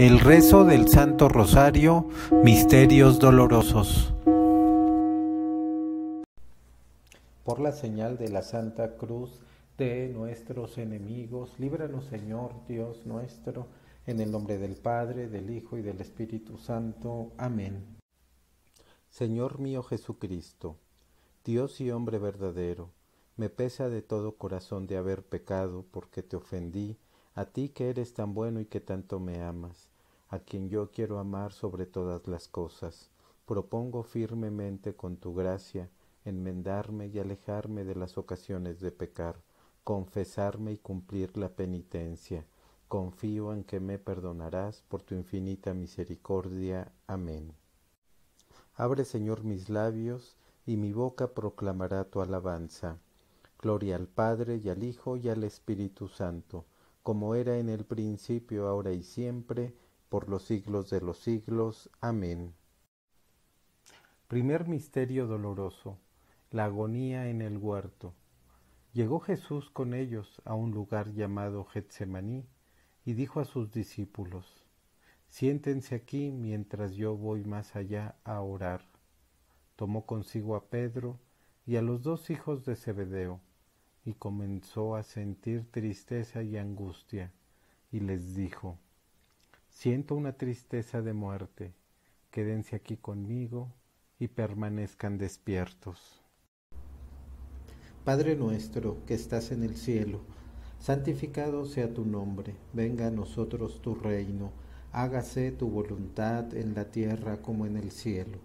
El rezo del Santo Rosario, Misterios Dolorosos. Por la señal de la Santa Cruz de nuestros enemigos, líbranos Señor Dios nuestro, en el nombre del Padre, del Hijo y del Espíritu Santo. Amén. Señor mío Jesucristo, Dios y hombre verdadero, me pesa de todo corazón de haber pecado porque te ofendí, a ti que eres tan bueno y que tanto me amas a quien yo quiero amar sobre todas las cosas. Propongo firmemente con tu gracia enmendarme y alejarme de las ocasiones de pecar, confesarme y cumplir la penitencia. Confío en que me perdonarás por tu infinita misericordia. Amén. Abre, Señor, mis labios, y mi boca proclamará tu alabanza. Gloria al Padre y al Hijo y al Espíritu Santo, como era en el principio, ahora y siempre, por los siglos de los siglos. Amén. Primer misterio doloroso. La agonía en el huerto. Llegó Jesús con ellos a un lugar llamado Getsemaní y dijo a sus discípulos, Siéntense aquí mientras yo voy más allá a orar. Tomó consigo a Pedro y a los dos hijos de Zebedeo, y comenzó a sentir tristeza y angustia, y les dijo, Siento una tristeza de muerte. Quédense aquí conmigo y permanezcan despiertos. Padre nuestro que estás en el cielo, santificado sea tu nombre, venga a nosotros tu reino, hágase tu voluntad en la tierra como en el cielo.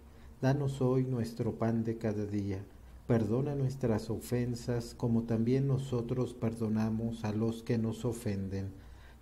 Danos hoy nuestro pan de cada día, perdona nuestras ofensas como también nosotros perdonamos a los que nos ofenden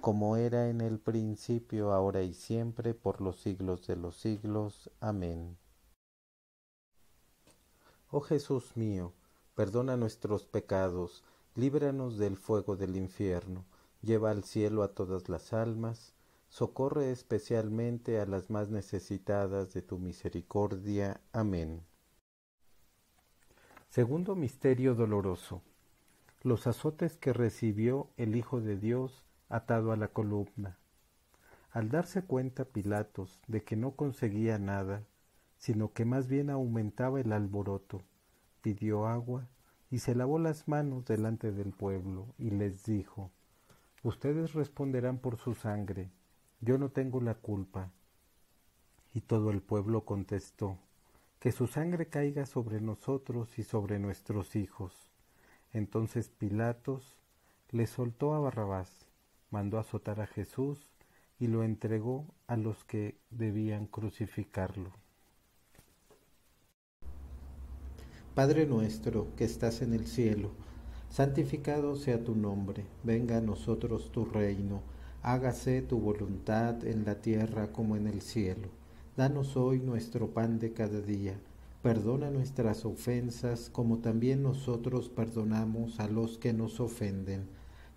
como era en el principio, ahora y siempre, por los siglos de los siglos. Amén. Oh Jesús mío, perdona nuestros pecados, líbranos del fuego del infierno, lleva al cielo a todas las almas, socorre especialmente a las más necesitadas de tu misericordia. Amén. Segundo Misterio Doloroso. Los azotes que recibió el Hijo de Dios atado a la columna. Al darse cuenta Pilatos de que no conseguía nada, sino que más bien aumentaba el alboroto, pidió agua y se lavó las manos delante del pueblo y les dijo, Ustedes responderán por su sangre, yo no tengo la culpa. Y todo el pueblo contestó, Que su sangre caiga sobre nosotros y sobre nuestros hijos. Entonces Pilatos le soltó a Barrabás mandó azotar a Jesús y lo entregó a los que debían crucificarlo. Padre nuestro que estás en el cielo, santificado sea tu nombre, venga a nosotros tu reino, hágase tu voluntad en la tierra como en el cielo. Danos hoy nuestro pan de cada día, perdona nuestras ofensas como también nosotros perdonamos a los que nos ofenden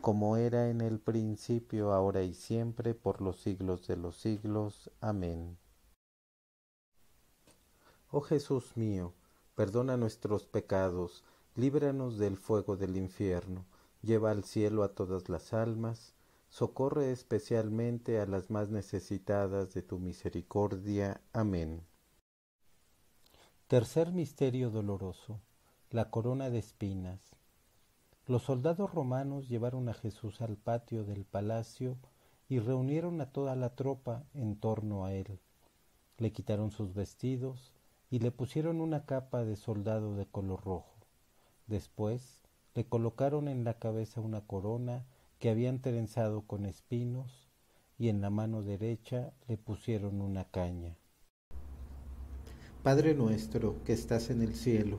como era en el principio, ahora y siempre, por los siglos de los siglos. Amén. Oh Jesús mío, perdona nuestros pecados, líbranos del fuego del infierno, lleva al cielo a todas las almas, socorre especialmente a las más necesitadas de tu misericordia. Amén. Tercer Misterio Doloroso. La corona de espinas. Los soldados romanos llevaron a Jesús al patio del palacio y reunieron a toda la tropa en torno a él. Le quitaron sus vestidos y le pusieron una capa de soldado de color rojo. Después le colocaron en la cabeza una corona que habían trenzado con espinos y en la mano derecha le pusieron una caña. Padre nuestro que estás en el cielo,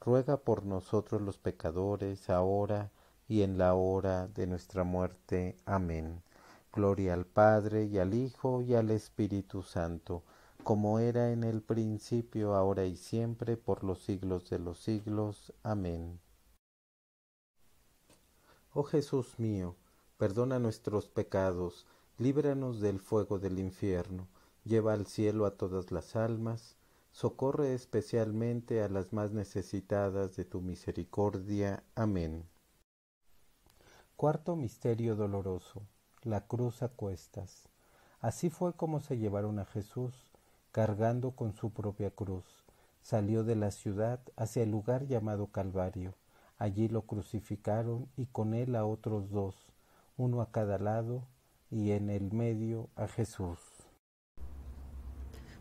ruega por nosotros los pecadores, ahora y en la hora de nuestra muerte. Amén. Gloria al Padre y al Hijo y al Espíritu Santo, como era en el principio, ahora y siempre, por los siglos de los siglos. Amén. Oh Jesús mío, perdona nuestros pecados, líbranos del fuego del infierno, lleva al cielo a todas las almas, Socorre especialmente a las más necesitadas de tu misericordia. Amén. Cuarto Misterio Doloroso. La cruz a cuestas. Así fue como se llevaron a Jesús, cargando con su propia cruz. Salió de la ciudad hacia el lugar llamado Calvario. Allí lo crucificaron y con él a otros dos, uno a cada lado y en el medio a Jesús.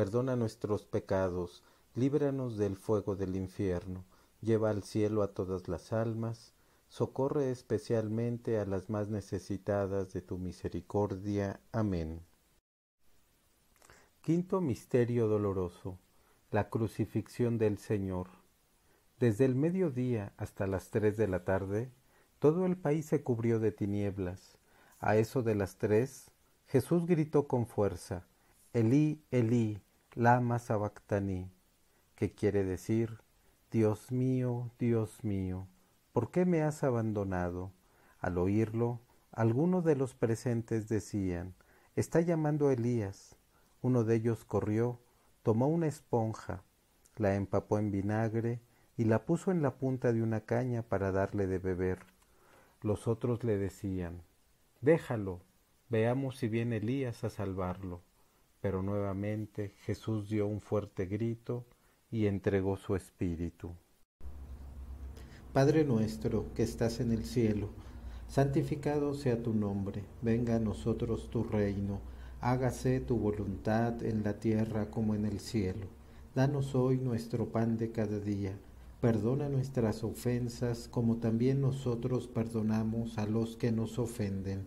perdona nuestros pecados, líbranos del fuego del infierno, lleva al cielo a todas las almas, socorre especialmente a las más necesitadas de tu misericordia. Amén. Quinto Misterio Doloroso. La crucifixión del Señor. Desde el mediodía hasta las tres de la tarde, todo el país se cubrió de tinieblas. A eso de las tres, Jesús gritó con fuerza, Elí, Elí, Lama Sabactani, que quiere decir, Dios mío, Dios mío, ¿por qué me has abandonado? Al oírlo, algunos de los presentes decían, está llamando a Elías. Uno de ellos corrió, tomó una esponja, la empapó en vinagre y la puso en la punta de una caña para darle de beber. Los otros le decían, déjalo, veamos si viene Elías a salvarlo. Pero nuevamente Jesús dio un fuerte grito y entregó su espíritu. Padre nuestro que estás en el cielo, santificado sea tu nombre, venga a nosotros tu reino, hágase tu voluntad en la tierra como en el cielo. Danos hoy nuestro pan de cada día, perdona nuestras ofensas como también nosotros perdonamos a los que nos ofenden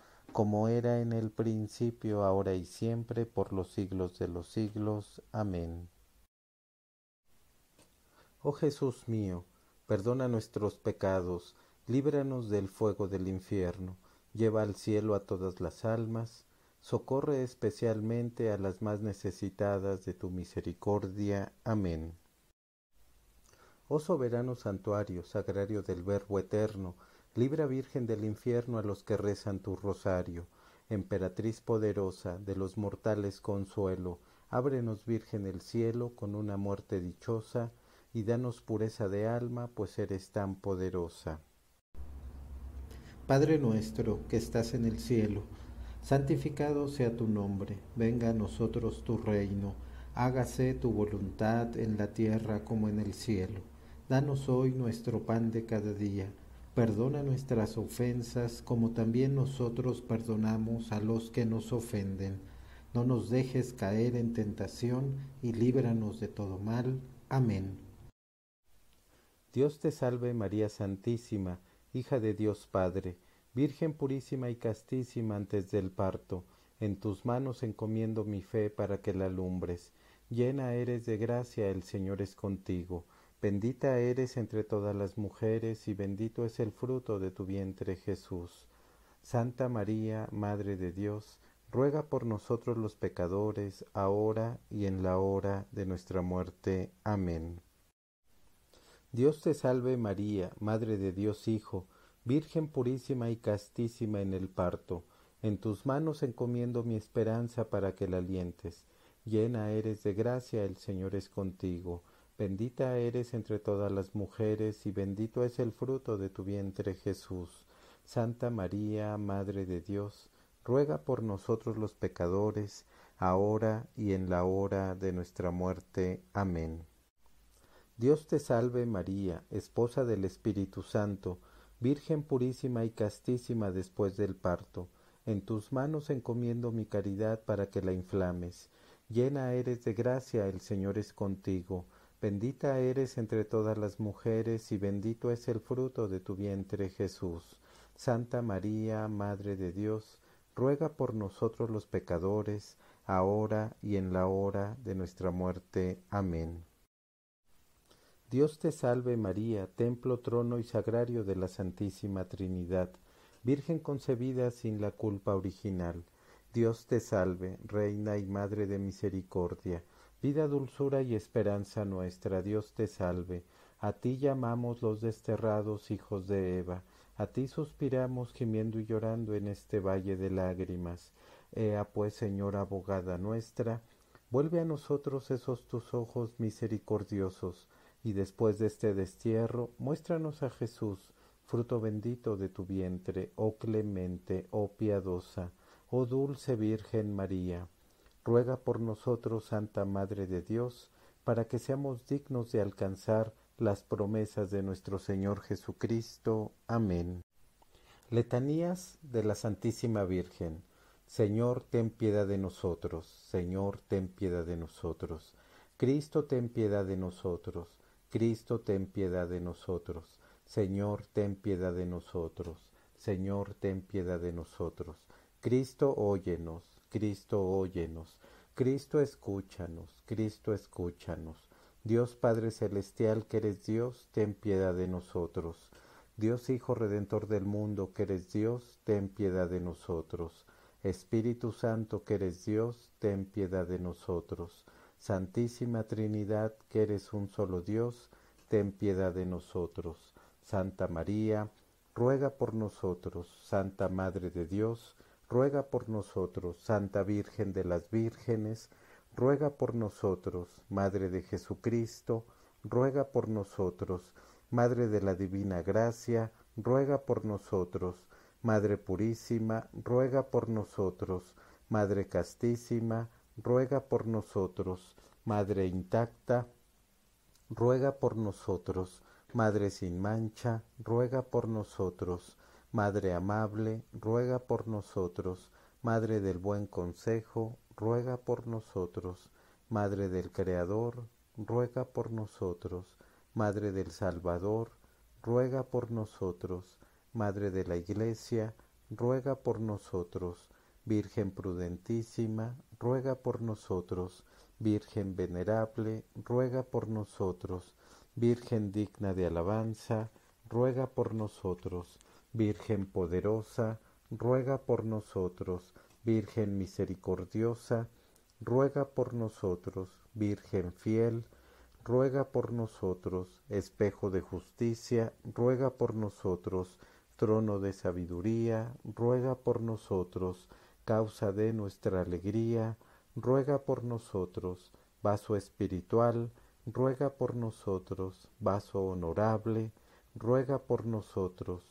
como era en el principio, ahora y siempre, por los siglos de los siglos. Amén. Oh Jesús mío, perdona nuestros pecados, líbranos del fuego del infierno, lleva al cielo a todas las almas, socorre especialmente a las más necesitadas de tu misericordia. Amén. Oh soberano santuario, sagrario del Verbo eterno, Libra Virgen del infierno a los que rezan tu rosario. Emperatriz poderosa, de los mortales consuelo, ábrenos Virgen el cielo con una muerte dichosa, y danos pureza de alma, pues eres tan poderosa. Padre nuestro que estás en el cielo, santificado sea tu nombre, venga a nosotros tu reino, hágase tu voluntad en la tierra como en el cielo. Danos hoy nuestro pan de cada día Perdona nuestras ofensas como también nosotros perdonamos a los que nos ofenden. No nos dejes caer en tentación y líbranos de todo mal. Amén. Dios te salve María Santísima, hija de Dios Padre, Virgen purísima y castísima antes del parto. En tus manos encomiendo mi fe para que la alumbres. Llena eres de gracia, el Señor es contigo. Bendita eres entre todas las mujeres y bendito es el fruto de tu vientre Jesús. Santa María, Madre de Dios, ruega por nosotros los pecadores, ahora y en la hora de nuestra muerte. Amén. Dios te salve María, Madre de Dios Hijo, Virgen purísima y castísima en el parto. En tus manos encomiendo mi esperanza para que la alientes. Llena eres de gracia, el Señor es contigo. Bendita eres entre todas las mujeres, y bendito es el fruto de tu vientre Jesús. Santa María, Madre de Dios, ruega por nosotros los pecadores, ahora y en la hora de nuestra muerte. Amén. Dios te salve María, esposa del Espíritu Santo, Virgen purísima y castísima después del parto. En tus manos encomiendo mi caridad para que la inflames. Llena eres de gracia, el Señor es contigo. Bendita eres entre todas las mujeres y bendito es el fruto de tu vientre Jesús. Santa María, Madre de Dios, ruega por nosotros los pecadores, ahora y en la hora de nuestra muerte. Amén. Dios te salve María, templo, trono y sagrario de la Santísima Trinidad, Virgen concebida sin la culpa original. Dios te salve, Reina y Madre de Misericordia Vida, dulzura y esperanza nuestra, Dios te salve. A ti llamamos los desterrados hijos de Eva, a ti suspiramos gimiendo y llorando en este valle de lágrimas. Ea pues, Señora abogada nuestra, vuelve a nosotros esos tus ojos misericordiosos, y después de este destierro, muéstranos a Jesús, fruto bendito de tu vientre, oh clemente, oh piadosa, oh dulce Virgen María ruega por nosotros, Santa Madre de Dios, para que seamos dignos de alcanzar las promesas de nuestro Señor Jesucristo. Amén. Letanías de la Santísima Virgen. Señor, ten piedad de nosotros. Señor, ten piedad de nosotros. Cristo, ten piedad de nosotros. Cristo, ten piedad de nosotros. Señor, ten piedad de nosotros. Señor, ten piedad de nosotros. Cristo, óyenos. Cristo óyenos, Cristo escúchanos, Cristo escúchanos. Dios Padre Celestial que eres Dios, ten piedad de nosotros. Dios Hijo Redentor del mundo que eres Dios, ten piedad de nosotros. Espíritu Santo que eres Dios, ten piedad de nosotros. Santísima Trinidad que eres un solo Dios, ten piedad de nosotros. Santa María, ruega por nosotros. Santa Madre de Dios, ruega por nosotros, Santa Virgen de las Vírgenes, ruega por nosotros, Madre de Jesucristo, ruega por nosotros, Madre de la Divina Gracia, ruega por nosotros, Madre Purísima, ruega por nosotros, Madre Castísima, ruega por nosotros, Madre Intacta, ruega por nosotros, Madre sin mancha, ruega por nosotros, Madre amable, ruega por nosotros. Madre del buen consejo, ruega por nosotros. Madre del Creador, ruega por nosotros. Madre del Salvador, ruega por nosotros. Madre de la Iglesia, ruega por nosotros. Virgen prudentísima, ruega por nosotros. Virgen venerable, ruega por nosotros. Virgen digna de alabanza, ruega por nosotros. Virgen poderosa, ruega por nosotros. Virgen misericordiosa, ruega por nosotros. Virgen fiel, ruega por nosotros. Espejo de justicia, ruega por nosotros. Trono de sabiduría, ruega por nosotros. Causa de nuestra alegría, ruega por nosotros. Vaso espiritual, ruega por nosotros. Vaso honorable, ruega por nosotros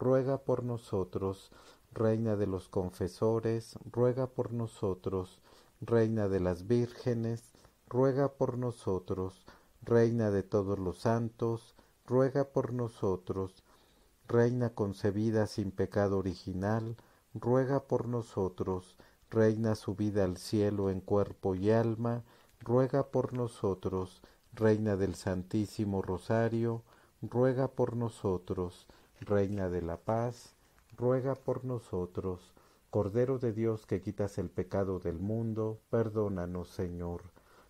ruega por nosotros. Reina de los confesores, ruega por nosotros. Reina de las vírgenes, ruega por nosotros. Reina de todos los santos, ruega por nosotros. Reina concebida sin pecado original, ruega por nosotros. Reina subida al cielo en cuerpo y alma, ruega por nosotros. Reina del Santísimo Rosario, ruega por nosotros. Reina de la paz, ruega por nosotros. Cordero de Dios que quitas el pecado del mundo, perdónanos, Señor.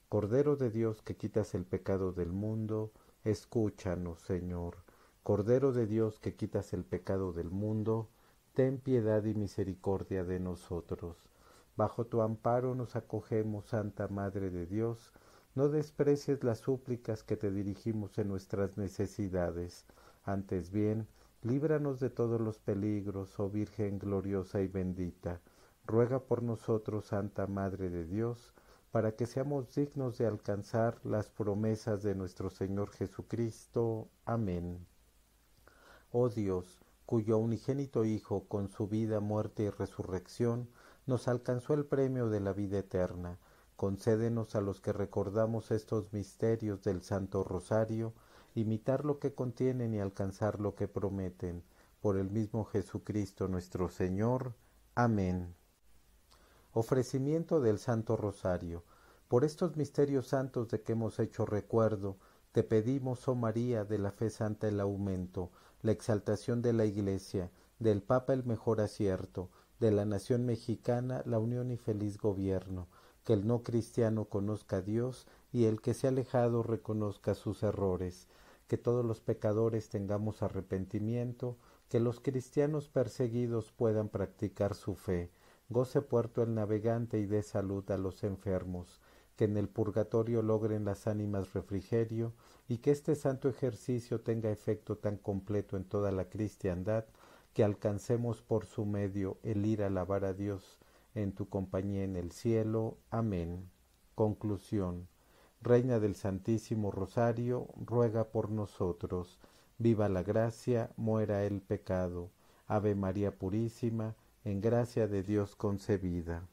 Cordero de Dios que quitas el pecado del mundo, escúchanos, Señor. Cordero de Dios que quitas el pecado del mundo, ten piedad y misericordia de nosotros. Bajo tu amparo nos acogemos, Santa Madre de Dios. No desprecies las súplicas que te dirigimos en nuestras necesidades. Antes bien, Líbranos de todos los peligros, oh Virgen gloriosa y bendita. Ruega por nosotros, Santa Madre de Dios, para que seamos dignos de alcanzar las promesas de nuestro Señor Jesucristo. Amén. Oh Dios, cuyo unigénito Hijo, con su vida, muerte y resurrección, nos alcanzó el premio de la vida eterna, concédenos a los que recordamos estos misterios del Santo Rosario, imitar lo que contienen y alcanzar lo que prometen. Por el mismo Jesucristo nuestro Señor. Amén. Ofrecimiento del Santo Rosario. Por estos misterios santos de que hemos hecho recuerdo, te pedimos, oh María, de la fe santa el aumento, la exaltación de la Iglesia, del Papa el mejor acierto, de la nación mexicana la unión y feliz gobierno, que el no cristiano conozca a Dios y el que se ha alejado reconozca sus errores que todos los pecadores tengamos arrepentimiento, que los cristianos perseguidos puedan practicar su fe, goce puerto el navegante y dé salud a los enfermos, que en el purgatorio logren las ánimas refrigerio, y que este santo ejercicio tenga efecto tan completo en toda la cristiandad, que alcancemos por su medio el ir a alabar a Dios en tu compañía en el cielo. Amén. Conclusión. Reina del Santísimo Rosario, ruega por nosotros. Viva la gracia, muera el pecado. Ave María Purísima, en gracia de Dios concebida.